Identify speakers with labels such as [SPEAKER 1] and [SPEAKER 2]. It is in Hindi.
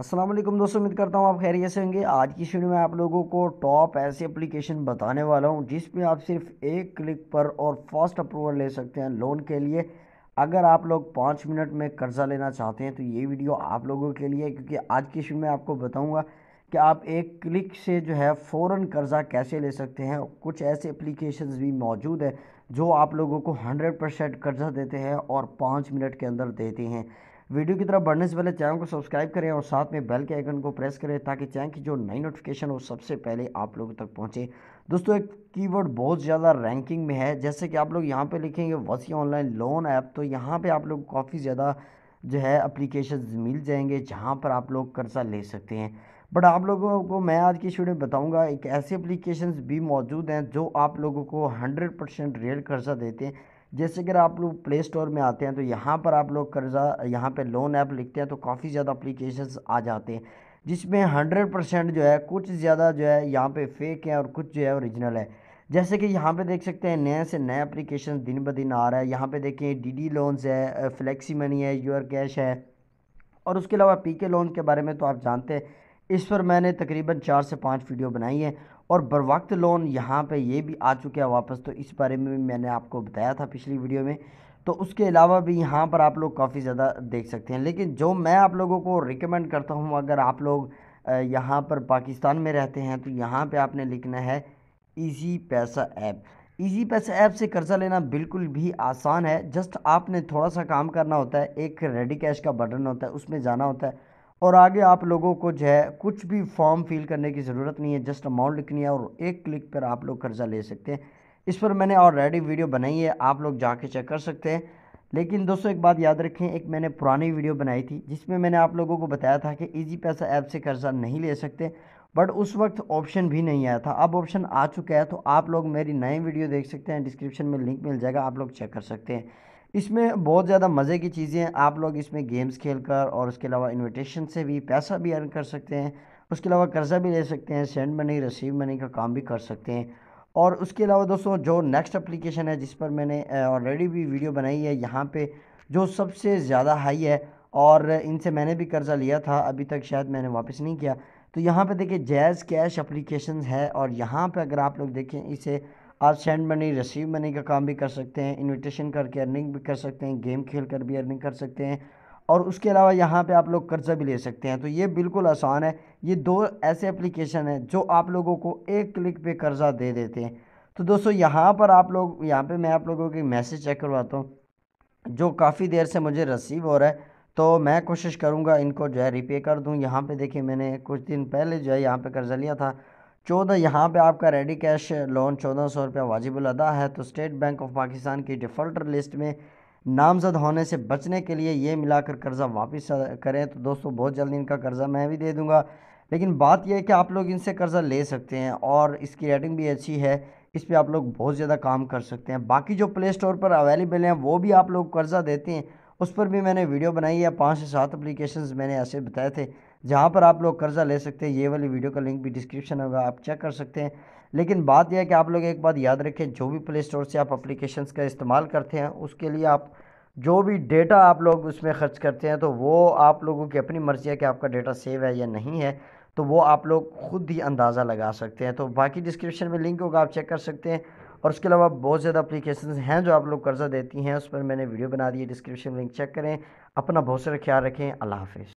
[SPEAKER 1] असलम दोस्तों उम्मीद करता हूँ आप खैरियत से होंगे आज की वीडियो में आप लोगों को टॉप ऐसी एप्लीकेशन बताने वाला हूँ जिसमें आप सिर्फ एक क्लिक पर और फास्ट अप्रूवल ले सकते हैं लोन के लिए अगर आप लोग पाँच मिनट में कर्ज़ा लेना चाहते हैं तो ये वीडियो आप लोगों के लिए क्योंकि आज की वीडियो में आपको बताऊँगा कि आप एक क्लिक से जो है फ़ौर कर्ज़ा कैसे ले सकते हैं कुछ ऐसे एप्लीकेशन भी मौजूद है जो आप लोगों को हंड्रेड परसेंट कर्ज़ा देते हैं और पाँच मिनट के अंदर देते हैं वीडियो की तरफ बढ़ने से पहले चैनल को सब्सक्राइब करें और साथ में बेल के आइकन को प्रेस करें ताकि चैनल की जो नई नोटिफिकेशन हो सबसे पहले आप लोगों तक पहुंचे दोस्तों एक कीवर्ड बहुत ज़्यादा रैंकिंग में है जैसे कि आप लोग यहाँ पर लिखेंगे वसी ऑनलाइन लोन ऐप तो यहाँ पर आप लोग काफ़ी ज़्यादा जो है अप्लीकेशन मिल जाएंगे जहाँ पर आप लोग कर्जा ले सकते हैं बट आप लोगों को मैं आज की शूडियो बताऊंगा एक ऐसे एप्लीकेशंस भी मौजूद हैं जो आप लोगों को 100 परसेंट रियल कर्जा देते हैं जैसे अगर आप लोग प्ले स्टोर में आते हैं तो यहाँ पर आप लोग कर्ज़ा यहाँ पर लोन ऐप लिखते हैं तो काफ़ी ज़्यादा अप्लीकेशन आ जाते हैं जिसमें हंड्रेड परसेंट जो है कुछ ज़्यादा जो है यहाँ पे फेक है और कुछ जो है ओरिजिनल है जैसे कि यहाँ पे देख सकते हैं नए से नए एप्लीकेशन दिन ब दिन आ रहा है यहाँ पे देखें डीडी लोन्स है फ्लेक्सी मनी है यूर कैश है और उसके अलावा पीके लोन के बारे में तो आप जानते हैं इस पर मैंने तकरीबन चार से पाँच वीडियो बनाई है और बर वक्त लोन यहाँ पे ये भी आ चुके हैं वापस तो इस बारे में भी मैंने आपको बताया था पिछली वीडियो में तो उसके अलावा भी यहाँ पर आप लोग काफ़ी ज़्यादा देख सकते हैं लेकिन जो मैं आप लोगों को रिकमेंड करता हूँ अगर आप लोग यहाँ पर पाकिस्तान में रहते हैं तो यहाँ पर आपने लिखना है ईजी पैसा ऐप ईजी पैसा ऐप से कर्ज़ा लेना बिल्कुल भी आसान है जस्ट आपने थोड़ा सा काम करना होता है एक रेडी कैश का बटन होता है उसमें जाना होता है और आगे आप लोगों को जो है कुछ भी फॉर्म फिल करने की ज़रूरत नहीं है जस्ट अमाउंट लिखनी है और एक क्लिक पर आप लोग कर्ज़ा ले सकते हैं इस पर मैंने ऑलरेडी वीडियो बनाई है आप लोग जाके चेक कर सकते हैं लेकिन दोस्तों एक बात याद रखें एक मैंने पुरानी वीडियो बनाई थी जिसमें मैंने आप लोगों को बताया था कि इजी पैसा ऐप से कर्ज़ा नहीं ले सकते बट उस वक्त ऑप्शन भी नहीं आया था अब ऑप्शन आ चुका है तो आप लोग मेरी नई वीडियो देख सकते हैं डिस्क्रिप्शन में लिंक मिल जाएगा आप लोग चेक कर सकते हैं इसमें बहुत ज़्यादा मज़े की चीज़ें हैं आप लोग इसमें गेम्स खेल कर और उसके अलावा इन्विटेशन से भी पैसा भी अर्न कर सकते हैं उसके अलावा कर्ज़ा भी ले सकते हैं सेंड मनी रिसीव मनी का काम भी कर सकते हैं और उसके अलावा दोस्तों जो नेक्स्ट अप्लीकेशन है जिस पर मैंने ऑलरेडी भी वीडियो बनाई है यहाँ पर जो सबसे ज़्यादा हाई है और इनसे मैंने भी कर्ज़ा लिया था अभी तक शायद मैंने वापस नहीं किया तो यहाँ पे देखिए जैज़ कैश अप्लीकेशन है और यहाँ पे अगर आप लोग देखें इसे आप सेंड मनी रिसीव मनी का काम भी कर सकते हैं इन्विटेशन करके अर्निंग भी कर सकते हैं गेम खेल कर भी अर्निंग कर सकते हैं और उसके अलावा यहाँ पे आप लोग कर्ज़ा भी ले सकते हैं तो ये बिल्कुल आसान है ये दो ऐसे एप्लीकेशन हैं जो आप लोगों को एक क्लिक पे कर्ज़ा दे देते हैं तो दोस्तों यहाँ पर आप लोग यहाँ पे मैं आप लोगों की मैसेज चेक करवाता हूँ जो काफ़ी देर से मुझे रिसीव हो रहा है तो मैं कोशिश करूँगा इनको जो है रिपे कर दूँ यहाँ पर देखिए मैंने कुछ दिन पहले जो है यहाँ पर कर्ज़ा लिया था चौदह यहाँ पे आपका रेडी कैश लोन चौदह सौ रुपया वाजिबल अदा है तो स्टेट बैंक ऑफ पाकिस्तान की डिफ़ॉल्टर लिस्ट में नामजद होने से बचने के लिए ये मिलाकर कर्ज़ा वापस करें तो दोस्तों बहुत जल्दी इनका कर्ज़ा मैं भी दे दूँगा लेकिन बात यह है कि आप लोग इनसे कर्ज़ा ले सकते हैं और इसकी रेटिंग भी अच्छी है इस पर आप लोग बहुत ज़्यादा काम कर सकते हैं बाकी जो प्ले स्टोर पर अवेलेबल हैं वो भी आप लोग कर्ज़ा देते हैं उस पर भी मैंने वीडियो बनाई है पाँच से सात अप्लीकेशन मैंने ऐसे बताए थे जहाँ पर आप लोग कर्ज़ा ले सकते हैं ये वाली वीडियो का लिंक भी डिस्क्रिप्शन होगा आप चेक कर सकते हैं लेकिन बात यह है कि आप लोग एक बात याद रखें जो भी प्ले स्टोर से आप अप्लीकेशन का इस्तेमाल करते हैं उसके लिए आप जो भी डेटा आप लोग उसमें खर्च करते हैं तो वो आप लोगों की अपनी मर्ज़ी है कि आपका डेटा सेव है या नहीं है तो वो आप लोग खुद ही अंदाज़ा लगा सकते हैं तो बाकी डिस्क्रिप्शन में लिंक होगा आप चेक कर सकते हैं और उसके अलावा बहुत ज़्यादा अप्लीकेशन हैं जो आप लोग कर्जा देती हैं उस पर मैंने वीडियो बना दी है डिस्क्रिप्शन लिंक चेक करें अपना बहुत सारा ख्याल रखें अल्लाह हाफिज़